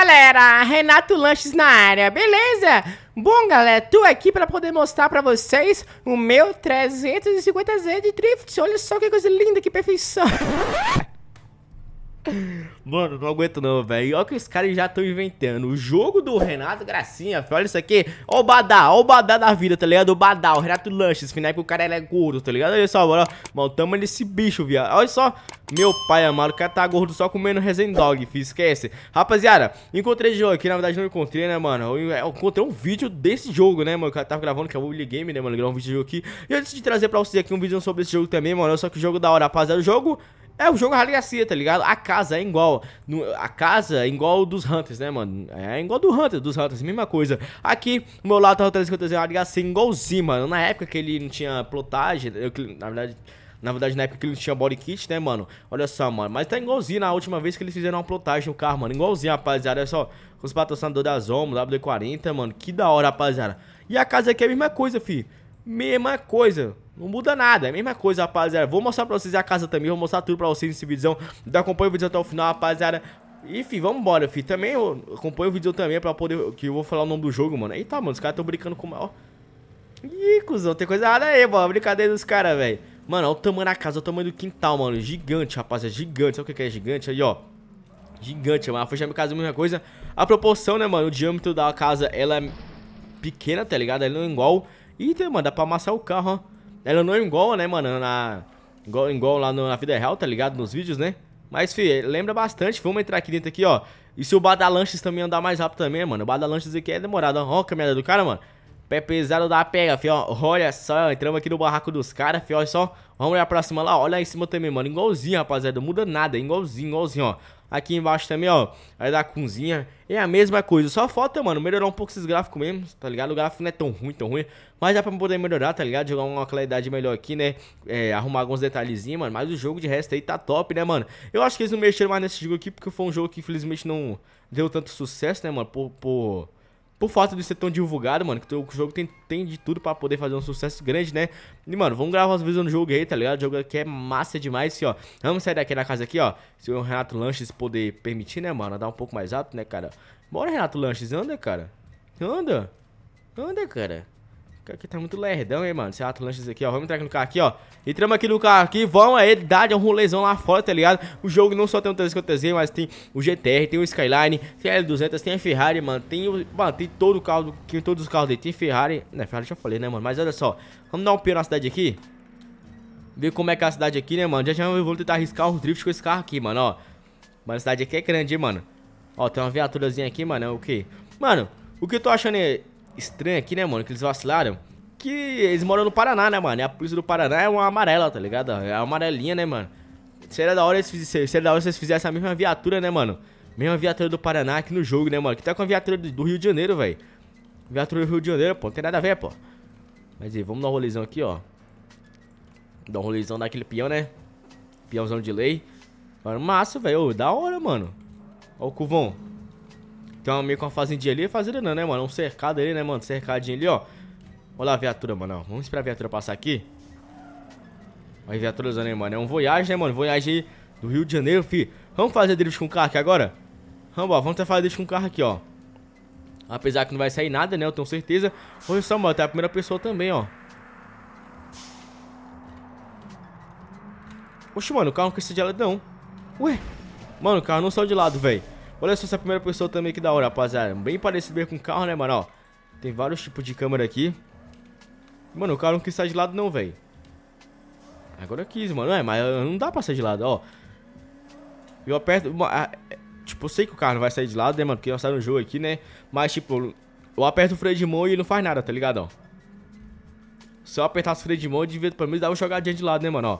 galera, Renato Lanches na área, beleza? Bom, galera, tô aqui para poder mostrar para vocês o meu 350Z de Drift. Olha só que coisa linda, que perfeição. Mano, não aguento não, velho. Olha que os caras já estão inventando. O jogo do Renato Gracinha, filho. olha isso aqui. Olha o Badá, olha o Badá da vida, tá ligado? O Badá, o Renato Lanches, final é que o cara é gordo, tá ligado? Olha só, mano. Mano, tamo nesse bicho, viado. Olha só. Meu pai amado, o cara tá gordo só comendo dog. fi, esquece. Rapaziada, encontrei esse jogo aqui, na verdade não encontrei, né, mano? É, eu, encontrei um vídeo desse jogo, né, mano? O cara tava gravando, que é o Willy Game, né, mano? Gravou um vídeo aqui. E eu decidi trazer pra vocês aqui um vídeo sobre esse jogo também, mano. Olha só que jogo da hora, rapaziada. O jogo é o jogo Raligacia, tá ligado? A casa é igual. A casa é igual dos Hunters, né, mano? É igual do Hunter, dos Hunters, mesma coisa. Aqui, o meu lado tá o 350 Raligacia igualzinho, mano. Na época que ele não tinha plotagem, eu, na verdade. Na verdade, na época que ele tinha body kit, né, mano? Olha só, mano. Mas tá igualzinho na última vez que eles fizeram uma plotagem no carro, mano. Igualzinho, rapaziada. Olha só. Com os patrocinadores da Zomo, WD-40, mano. Que da hora, rapaziada. E a casa aqui é a mesma coisa, fi. Mesma coisa. Não muda nada, é a mesma coisa, rapaziada. Vou mostrar pra vocês a casa também, vou mostrar tudo pra vocês nesse vídeo. Então acompanha o vídeo até o final, rapaziada. E, fi, vambora, fi. Também eu o vídeo também pra poder... Que eu vou falar o nome do jogo, mano. Eita, mano, os caras tão brincando com... Ó. Ih, cuzão, tem coisa errada aí, mano. Brincadeira dos caras, velho. Mano, olha o tamanho da casa, olha o tamanho do quintal, mano. Gigante, rapaziada, gigante. Sabe o que é gigante? Aí, ó. Gigante, mano. Foi já minha casa é a mesma coisa. A proporção, né, mano? O diâmetro da casa, ela é pequena, tá ligado? Ela não é igual. Ih, mano, dá pra amassar o carro, ó. Ela não é igual, né, mano? Na, igual, igual lá no, na vida real, tá ligado? Nos vídeos, né? Mas, fi, lembra bastante. Vamos entrar aqui dentro aqui, ó. E se o Badalanches também andar mais rápido também, mano? O Badalanches aqui é demorado, ó. Ó a caminhada do cara, mano. Pé pesado da pega, fio, olha só, entramos aqui no barraco dos caras, fio, olha só. Vamos olhar pra cima lá, olha lá em cima também, mano, igualzinho, rapaziada, muda nada, igualzinho, igualzinho, ó. Aqui embaixo também, ó, aí da cozinha, é a mesma coisa, só falta, mano, melhorar um pouco esses gráficos mesmo, tá ligado? O gráfico não é tão ruim, tão ruim, mas dá pra poder melhorar, tá ligado? Jogar uma qualidade melhor aqui, né, é, arrumar alguns detalhezinhos, mano, mas o jogo de resto aí tá top, né, mano? Eu acho que eles não mexeram mais nesse jogo aqui, porque foi um jogo que infelizmente não deu tanto sucesso, né, mano, por... por por falta de ser tão divulgado, mano, que o jogo tem, tem de tudo para poder fazer um sucesso grande, né? E, mano, vamos gravar umas vezes no jogo aí, tá ligado? O jogo aqui é massa demais, assim, ó. Vamos sair daqui da casa aqui, ó. Se o Renato Lanches poder permitir, né, mano? dar um pouco mais alto, né, cara? Bora, Renato Lanches, anda, cara. Anda. Anda, cara aqui tá muito lerdão, hein, mano. Esse é Atlantis aqui, ó. Vamos entrar aqui no carro aqui, ó. Entramos aqui no carro aqui. Vamos aí, dar um rolezão lá fora, tá ligado? O jogo não só tem o 350Z, mas tem o GTR, tem o Skyline, tem a L200, tem a Ferrari, mano. Tem, o, mano, tem todo o carro, tem todos os carros dele. Tem Ferrari, né? Ferrari já falei, né, mano? Mas olha só. Vamos dar um pé na cidade aqui. Ver como é que é a cidade aqui, né, mano? Já já eu vou tentar arriscar o drift com esse carro aqui, mano, ó. Mano, a cidade aqui é grande, hein, mano. Ó, tem uma viaturazinha aqui, mano. É o quê? Mano, o que eu tô achando é estranho aqui, né, mano? Que eles vacilaram. Que eles moram no Paraná, né, mano? E a polícia do Paraná é uma amarela, tá ligado? É uma amarelinha, né, mano? Seria da hora eles da hora se eles fizessem a mesma viatura, né, mano? Mesma viatura do Paraná aqui no jogo, né, mano? Que tá com a viatura do Rio de Janeiro, velho. Viatura do Rio de Janeiro, pô. Não tem nada a ver, pô. Mas aí, vamos dar um rolezão aqui, ó. Dar um rolezão daquele peão, né? Peãozão de lei. Mano, massa, velho. Da hora, mano. Ó o cuvão. Então, meio com uma fazendinha ali. Fazenda não, né, mano? Um cercado ali, né, mano? Cercadinho ali, ó. Olha lá a viatura, mano. Vamos esperar a viatura passar aqui. Olha a viatura usando, aí, mano? É um voyage, né, mano? Voyage aí do Rio de Janeiro, fi. Vamos fazer drift com o carro aqui agora? Vamos, ó. Vamos até fazer drift com o carro aqui, ó. Apesar que não vai sair nada, né? Eu tenho certeza. Olha só, mano. Até tá a primeira pessoa também, ó. Oxe, mano. O carro não precisa de lado, não. Ué. Mano, o carro não saiu de lado, velho. Olha só essa primeira pessoa também que da hora, rapaziada. Bem parecido com o carro, né, mano? Ó, tem vários tipos de câmera aqui. Mano, o carro não quis sair de lado não, velho. Agora eu quis, mano. É, mas não dá pra sair de lado, ó. Eu aperto... Tipo, eu sei que o carro não vai sair de lado, né, mano? Porque nós saímos no jogo aqui, né? Mas, tipo, eu aperto o freio de mão e não faz nada, tá ligado, ó? Se eu apertasse o freio de mão, eu devia pelo menos dar uma jogadinha de lado, né, mano, ó.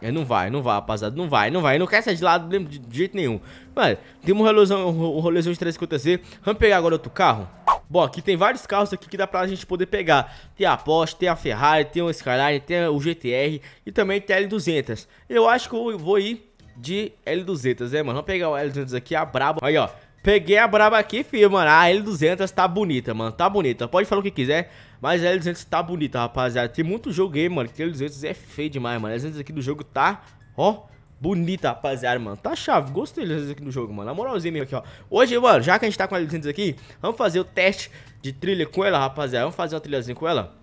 É, não vai, não vai, rapaziada, não vai, não vai. Não quer sair de lado de, de jeito nenhum. Mano, tem um rolezão, um rolezão de 350Z. Vamos pegar agora outro carro? Bom, aqui tem vários carros aqui que dá pra gente poder pegar. Tem a Porsche, tem a Ferrari, tem o Skyline, tem o GTR e também tem a L200. Eu acho que eu vou ir de L200, né, mano? Vamos pegar o L200 aqui, a braba. Aí, ó. Peguei a braba aqui, filho, mano. A L200 tá bonita, mano. Tá bonita. Pode falar o que quiser. Mas a L200 tá bonita, rapaziada. Tem muito jogo aí, mano, que a L200 é feio demais, mano. A L200 aqui do jogo tá, ó, bonita, rapaziada, mano. Tá chave, gostei da L200 aqui do jogo, mano. Na moralzinha mesmo aqui, ó. Hoje, mano, já que a gente tá com a L200 aqui, vamos fazer o teste de trilha com ela, rapaziada. Vamos fazer uma trilhazinha com ela.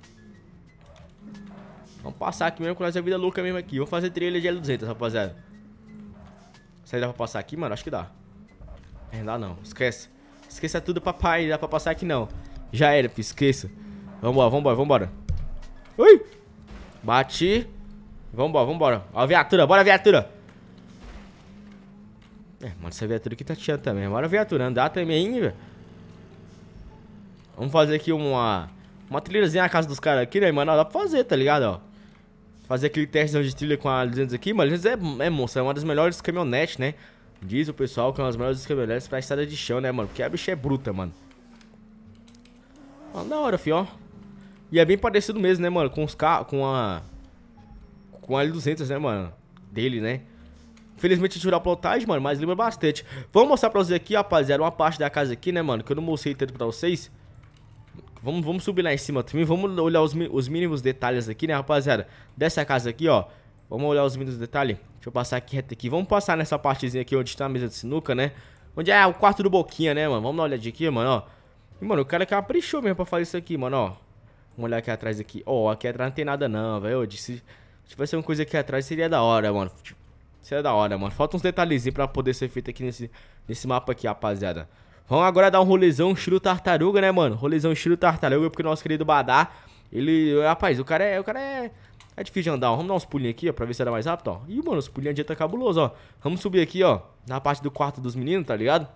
Vamos passar aqui mesmo com a vida louca mesmo aqui. Vamos fazer trilha de L200, rapaziada. Será que dá pra passar aqui, mano? Acho que dá. É, não dá não. Esquece. Esqueça tudo, papai. Não dá pra passar aqui, não. Já era, esqueça. Vambora, vambora, vambora. Ui! Bati. Vambora, vambora. Ó a viatura, bora a viatura. É, mano, essa viatura aqui tá tirando também. Bora a viatura, andar também, velho. Vamos fazer aqui uma... Uma trilhazinha na casa dos caras aqui, né, mano? Dá pra fazer, tá ligado, ó. Fazer aquele teste de trilha com a 200 aqui. Mas a 200 é, é monstro, é uma das melhores caminhonetes, né? Diz o pessoal que é uma das melhores caminhonetes pra estrada de chão, né, mano? Porque a bicha é bruta, mano. Ó, da hora, fio, ó. E é bem parecido mesmo, né, mano? Com os carros, com a. Com a L200, né, mano? Dele, né? Infelizmente tirou a plotagem, mano, mas lembra bastante. Vamos mostrar pra vocês aqui, rapaziada, uma parte da casa aqui, né, mano? Que eu não mostrei tanto pra vocês. Vamos, vamos subir lá em cima também. Vamos olhar os, os mínimos detalhes aqui, né, rapaziada? Dessa casa aqui, ó. Vamos olhar os mínimos detalhes. Deixa eu passar aqui reto aqui. Vamos passar nessa partezinha aqui onde tá a mesa de sinuca, né? Onde é o quarto do Boquinha, né, mano? Vamos dar uma olhadinha aqui, mano, ó. E, mano, o cara caprichou mesmo pra fazer isso aqui, mano, ó. Vamos olhar aqui atrás aqui. Ó, oh, aqui atrás não tem nada não, velho. Eu disse... Se tivesse uma coisa aqui atrás, seria da hora, mano. Tipo, seria da hora, mano. Falta uns detalhezinhos pra poder ser feito aqui nesse, nesse mapa aqui, rapaziada. Vamos agora dar um rolezão estilo tartaruga, né, mano? Rolezão estilo tartaruga, porque o nosso querido badar ele... Rapaz, o cara é... O cara é... É difícil de andar, ó. Vamos dar uns pulinhos aqui, ó, pra ver se era mais rápido, ó. Ih, mano, os pulinhos adianta tá cabuloso, ó. Vamos subir aqui, ó, na parte do quarto dos meninos, tá ligado?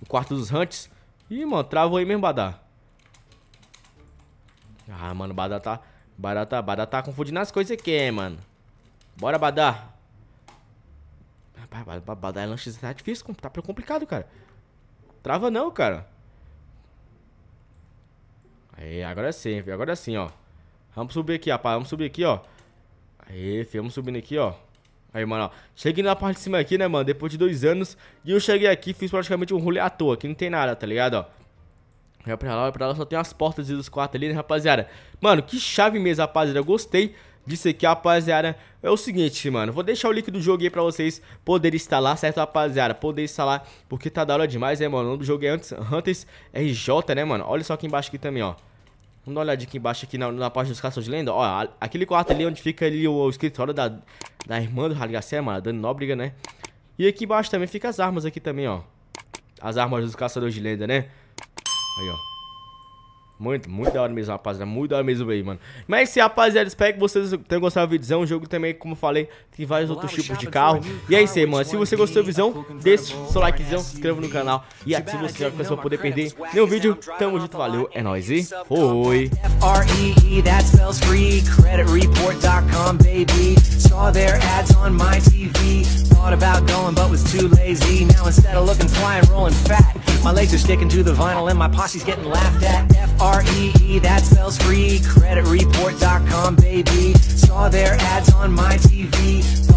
O quarto dos hunts. Ih, mano, travou aí mesmo, badar ah, mano, Badá tá... Badá tá... Badá tá confundindo as coisas aqui, hein, mano. Bora, Badá. Rapaz, Badá é lanche tá difícil, tá complicado, cara. Trava não, cara. Aí, agora sim, filho. Agora sim, ó. Vamos subir aqui, rapaz. Vamos subir aqui, ó. Aí, Vamos subindo aqui, ó. Aí, mano, ó. Cheguei na parte de cima aqui, né, mano? Depois de dois anos. E eu cheguei aqui, fiz praticamente um rolê à toa. Aqui não tem nada, tá ligado, ó. É pra lá, é pra lá, só tem as portas dos quartos ali, né, rapaziada? Mano, que chave mesmo, rapaziada, eu gostei disso aqui, rapaziada. É o seguinte, mano, vou deixar o link do jogo aí pra vocês poderem instalar, certo, rapaziada? Poder instalar, porque tá da hora demais, né, mano? O nome do jogo é antes, Hunters RJ, né, mano? Olha só aqui embaixo aqui também, ó. Vamos dar uma olhadinha aqui embaixo, aqui na, na parte dos caçadores de lenda. Ó, a, aquele quarto ali onde fica ali o, o escritório da, da irmã do Radgacé, mano, a Dani Nóbrega, né? E aqui embaixo também fica as armas aqui também, ó. As armas dos caçadores de lenda, né? Aí, ó. Muito, muito da hora mesmo, rapaziada. Muito da hora mesmo aí, mano. Mas se rapaziada, espero que vocês tenham gostado do vídeo É um jogo também, como eu falei, tem vários outros tipos de carro. E é isso aí, mano. Se você gostou da visão, deixe seu likezão, se inscreva no canal e ative o sininho pra você não poder perder nenhum vídeo. Tamo junto, valeu, é nóis e foi! Thought about going, but was too lazy. Now instead of looking fly, rolling fat. My legs are sticking to the vinyl, and my posse's getting laughed at. F R E E, that spells free. Creditreport.com, baby. Saw their ads on my TV.